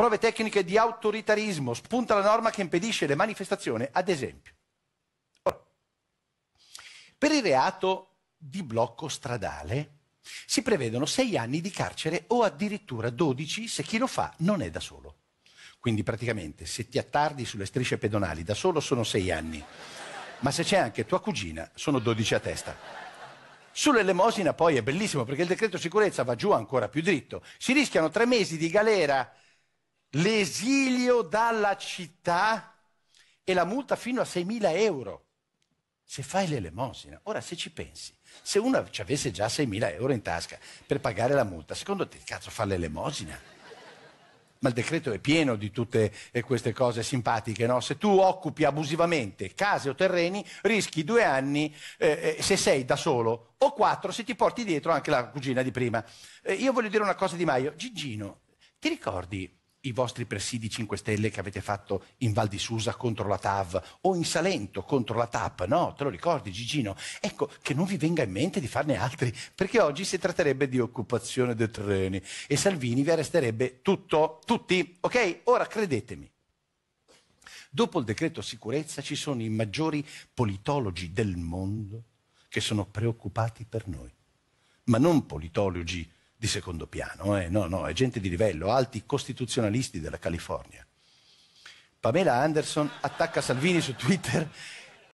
prove tecniche di autoritarismo, spunta la norma che impedisce le manifestazioni, ad esempio. Ora, per il reato di blocco stradale si prevedono sei anni di carcere o addirittura dodici se chi lo fa non è da solo. Quindi praticamente se ti attardi sulle strisce pedonali da solo sono sei anni, ma se c'è anche tua cugina sono dodici a testa. Sull'elemosina poi è bellissimo perché il decreto sicurezza va giù ancora più dritto. Si rischiano tre mesi di galera l'esilio dalla città e la multa fino a 6.000 euro se fai l'elemosina. Ora, se ci pensi, se uno ci avesse già 6.000 euro in tasca per pagare la multa, secondo te, cazzo, fa l'elemosina? Ma il decreto è pieno di tutte eh, queste cose simpatiche, no? Se tu occupi abusivamente case o terreni, rischi due anni eh, eh, se sei da solo, o quattro se ti porti dietro anche la cugina di prima. Eh, io voglio dire una cosa di Maio. Gigino, ti ricordi i vostri presidi 5 Stelle che avete fatto in Val di Susa contro la TAV o in Salento contro la TAP, no? Te lo ricordi Gigino? Ecco, che non vi venga in mente di farne altri, perché oggi si tratterebbe di occupazione dei treni e Salvini vi arresterebbe tutto, tutti, ok? Ora credetemi. Dopo il decreto sicurezza ci sono i maggiori politologi del mondo che sono preoccupati per noi, ma non politologi di secondo piano, eh? no, no, è gente di livello, alti costituzionalisti della California. Pamela Anderson attacca Salvini su Twitter